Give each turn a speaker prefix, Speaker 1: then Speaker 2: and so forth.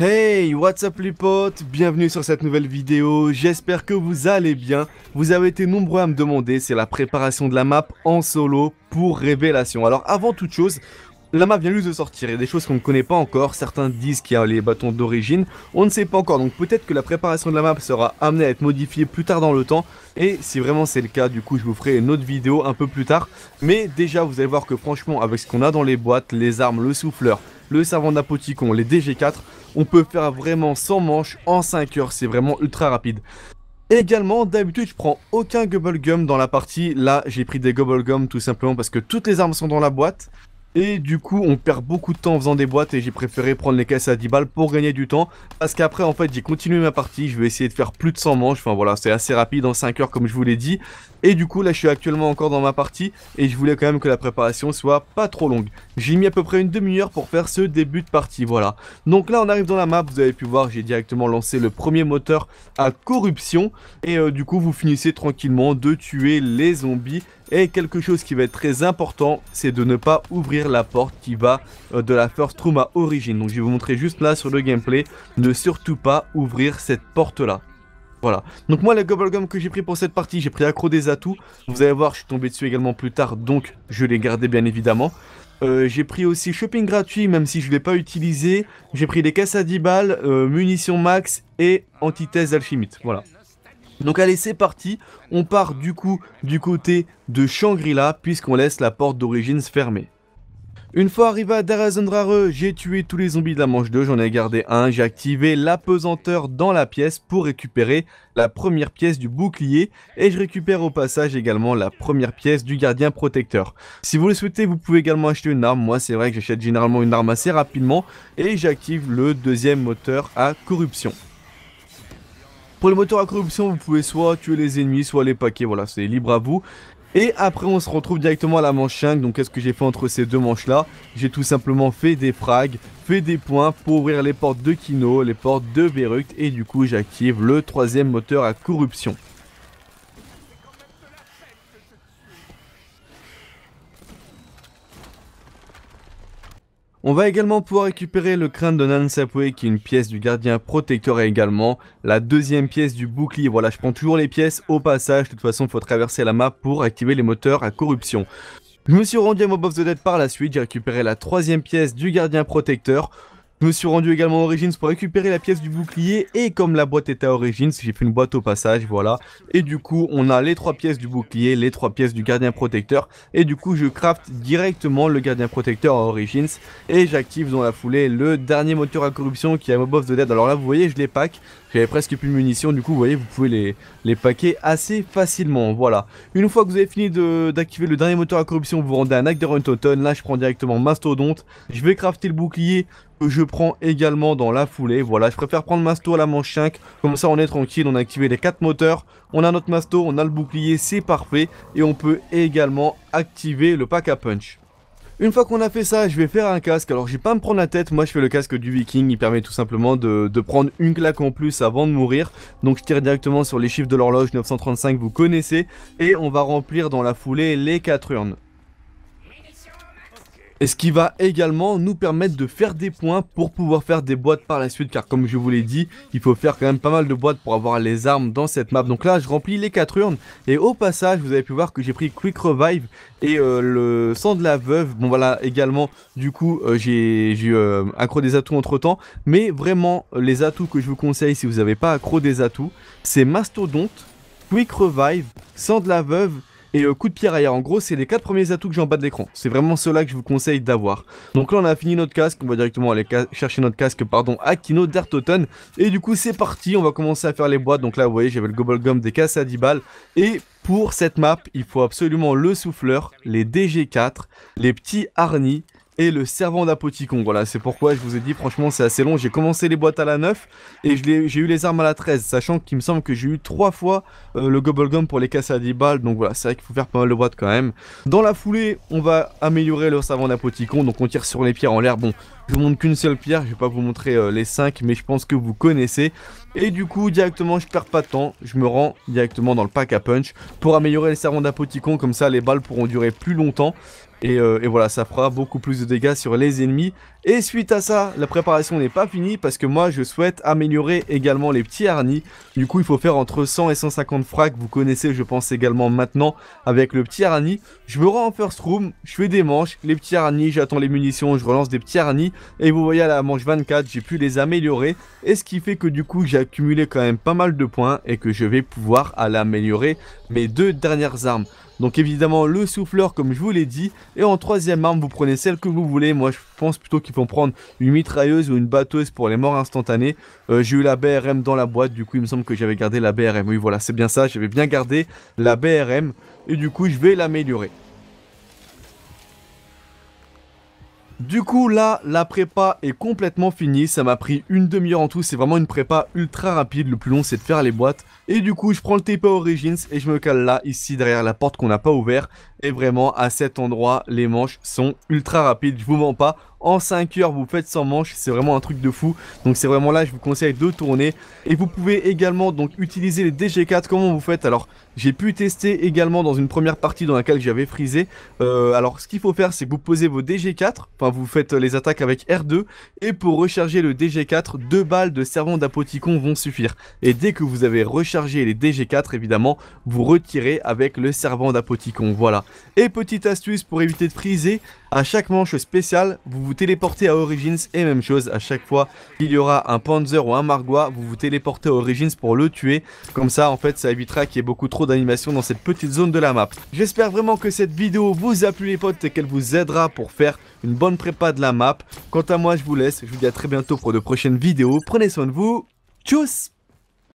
Speaker 1: Hey, what's up les potes Bienvenue sur cette nouvelle vidéo, j'espère que vous allez bien. Vous avez été nombreux à me demander, c'est la préparation de la map en solo pour Révélation. Alors avant toute chose, la map vient juste de sortir, il y a des choses qu'on ne connaît pas encore, certains disent qu'il y a les bâtons d'origine, on ne sait pas encore, donc peut-être que la préparation de la map sera amenée à être modifiée plus tard dans le temps, et si vraiment c'est le cas, du coup je vous ferai une autre vidéo un peu plus tard, mais déjà vous allez voir que franchement avec ce qu'on a dans les boîtes, les armes, le souffleur, le servant d'Apoticon, les DG4, on peut faire vraiment sans manches en 5 heures, c'est vraiment ultra rapide. également, d'habitude, je prends aucun Gobble Gum dans la partie. Là, j'ai pris des Gobble Gum tout simplement parce que toutes les armes sont dans la boîte. Et du coup, on perd beaucoup de temps en faisant des boîtes et j'ai préféré prendre les caisses à 10 balles pour gagner du temps. Parce qu'après, en fait, j'ai continué ma partie. Je vais essayer de faire plus de 100 manches. Enfin voilà, c'est assez rapide en 5 heures comme je vous l'ai dit. Et du coup, là, je suis actuellement encore dans ma partie et je voulais quand même que la préparation soit pas trop longue. J'ai mis à peu près une demi-heure pour faire ce début de partie, voilà. Donc là, on arrive dans la map. Vous avez pu voir, j'ai directement lancé le premier moteur à corruption. Et euh, du coup, vous finissez tranquillement de tuer les zombies et quelque chose qui va être très important, c'est de ne pas ouvrir la porte qui va euh, de la first room à origine. Donc je vais vous montrer juste là sur le gameplay, ne surtout pas ouvrir cette porte là. Voilà. Donc moi, la Gobblegum que j'ai pris pour cette partie, j'ai pris accro des atouts. Vous allez voir, je suis tombé dessus également plus tard, donc je l'ai gardé bien évidemment. Euh, j'ai pris aussi shopping gratuit, même si je ne l'ai pas utilisé. J'ai pris des caisses à 10 balles, euh, munitions max et antithèse alchimite. Voilà. Donc allez, c'est parti. On part du coup du côté de Shangri-La puisqu'on laisse la porte d'origine fermer. Une fois arrivé à Darazandrare, j'ai tué tous les zombies de la manche 2, j'en ai gardé un, j'ai activé l'apesanteur dans la pièce pour récupérer la première pièce du bouclier et je récupère au passage également la première pièce du gardien protecteur. Si vous le souhaitez, vous pouvez également acheter une arme, moi c'est vrai que j'achète généralement une arme assez rapidement et j'active le deuxième moteur à corruption. Pour le moteur à corruption, vous pouvez soit tuer les ennemis, soit les paquets, voilà, c'est libre à vous. Et après, on se retrouve directement à la manche 5. Donc, qu'est-ce que j'ai fait entre ces deux manches-là J'ai tout simplement fait des frags, fait des points pour ouvrir les portes de Kino, les portes de Beruct. Et du coup, j'active le troisième moteur à corruption. On va également pouvoir récupérer le crâne de Nan Sapwe qui est une pièce du gardien protecteur et également la deuxième pièce du bouclier. Voilà, je prends toujours les pièces au passage, de toute façon il faut traverser la map pour activer les moteurs à corruption. Je me suis rendu à Mob of the Dead par la suite, j'ai récupéré la troisième pièce du gardien protecteur. Je me suis rendu également à Origins pour récupérer la pièce du bouclier. Et comme la boîte était à Origins, j'ai fait une boîte au passage, voilà. Et du coup, on a les trois pièces du bouclier, les trois pièces du gardien protecteur. Et du coup, je craft directement le gardien protecteur à Origins. Et j'active dans la foulée le dernier moteur à corruption qui est Mob of the Dead. Alors là, vous voyez, je les pack. J'avais presque plus de munitions, du coup, vous voyez, vous pouvez les, les paquer assez facilement. Voilà. Une fois que vous avez fini d'activer le dernier moteur à corruption, vous rendez un acteur de totem, Là, je prends directement Mastodonte. Je vais crafter le bouclier que je prends également dans la foulée. Voilà, je préfère prendre Masto à la manche 5. Comme ça, on est tranquille. On a activé les 4 moteurs. On a notre Masto, on a le bouclier, c'est parfait. Et on peut également activer le pack à punch. Une fois qu'on a fait ça, je vais faire un casque. Alors, je vais pas me prendre la tête. Moi, je fais le casque du viking. Il permet tout simplement de, de prendre une claque en plus avant de mourir. Donc, je tire directement sur les chiffres de l'horloge 935, vous connaissez. Et on va remplir dans la foulée les 4 urnes. Et ce qui va également nous permettre de faire des points pour pouvoir faire des boîtes par la suite. Car comme je vous l'ai dit, il faut faire quand même pas mal de boîtes pour avoir les armes dans cette map. Donc là, je remplis les 4 urnes. Et au passage, vous avez pu voir que j'ai pris Quick Revive et euh, le sang de la veuve. Bon voilà, également, du coup, euh, j'ai euh, accro des atouts entre temps. Mais vraiment, les atouts que je vous conseille si vous n'avez pas accro des atouts, c'est Mastodonte, Quick Revive, sang de la veuve et euh, coup de pierre ailleurs. En gros, c'est les quatre premiers atouts que j'ai en bas de l'écran. C'est vraiment cela que je vous conseille d'avoir. Donc là, on a fini notre casque. On va directement aller chercher notre casque, pardon, Akino Dartoton. Et du coup, c'est parti. On va commencer à faire les boîtes. Donc là, vous voyez, j'avais le Gobble Gum des casse à 10 balles. Et pour cette map, il faut absolument le souffleur, les DG4, les petits harnis le servant d'apothicon Voilà, c'est pourquoi je vous ai dit, franchement, c'est assez long. J'ai commencé les boîtes à la 9 et j'ai eu les armes à la 13, sachant qu'il me semble que j'ai eu 3 fois euh, Le le gum pour les casser à 10 balles. Donc voilà, c'est vrai qu'il faut faire pas mal de boîtes quand même. Dans la foulée, on va améliorer le servant d'apothicon Donc on tire sur les pierres en l'air. Bon, je vous montre qu'une seule pierre, je vais pas vous montrer euh, les 5, mais je pense que vous connaissez. Et du coup, directement, je perds pas de temps, je me rends directement dans le pack à punch pour améliorer le servant d'apothicon comme ça les balles pourront durer plus longtemps. Euh, et, voilà, ça fera beaucoup plus de dégâts sur les ennemis. Et suite à ça, la préparation n'est pas finie parce que moi je souhaite améliorer également les petits harnis. Du coup, il faut faire entre 100 et 150 frags, vous connaissez je pense également maintenant avec le petit harnis. Je me rends en first room, je fais des manches, les petits harnis, j'attends les munitions, je relance des petits harnis. Et vous voyez à la manche 24, j'ai pu les améliorer. Et ce qui fait que du coup, j'ai accumulé quand même pas mal de points et que je vais pouvoir aller améliorer mes deux dernières armes. Donc évidemment le souffleur comme je vous l'ai dit. Et en troisième arme vous prenez celle que vous voulez. Moi je pense plutôt qu'il faut prendre une mitrailleuse ou une batteuse pour les morts instantanées, euh, j'ai eu la BRM dans la boîte du coup il me semble que j'avais gardé la BRM. Oui voilà c'est bien ça j'avais bien gardé la BRM et du coup je vais l'améliorer. Du coup, là, la prépa est complètement finie. Ça m'a pris une demi-heure en tout. C'est vraiment une prépa ultra rapide. Le plus long, c'est de faire les boîtes. Et du coup, je prends le TP Origins et je me cale là, ici, derrière la porte qu'on n'a pas ouverte. Et vraiment, à cet endroit, les manches sont ultra rapides, je vous mens pas. En 5 heures, vous faites 100 manches, c'est vraiment un truc de fou. Donc c'est vraiment là, je vous conseille de tourner. Et vous pouvez également donc utiliser les DG4, comment vous faites Alors, j'ai pu tester également dans une première partie dans laquelle j'avais frisé. Euh, alors, ce qu'il faut faire, c'est que vous posez vos DG4, enfin vous faites les attaques avec R2. Et pour recharger le DG4, deux balles de servant d'apoticon vont suffire. Et dès que vous avez rechargé les DG4, évidemment, vous retirez avec le servant d'apoticon. Voilà. Et petite astuce pour éviter de friser, à chaque manche spéciale, vous vous téléportez à Origins et même chose, à chaque fois qu'il y aura un Panzer ou un Margois, vous vous téléportez à Origins pour le tuer. Comme ça, en fait, ça évitera qu'il y ait beaucoup trop d'animation dans cette petite zone de la map. J'espère vraiment que cette vidéo vous a plu les potes et qu'elle vous aidera pour faire une bonne prépa de la map. Quant à moi, je vous laisse. Je vous dis à très bientôt pour de prochaines vidéos. Prenez soin de vous. Tchuss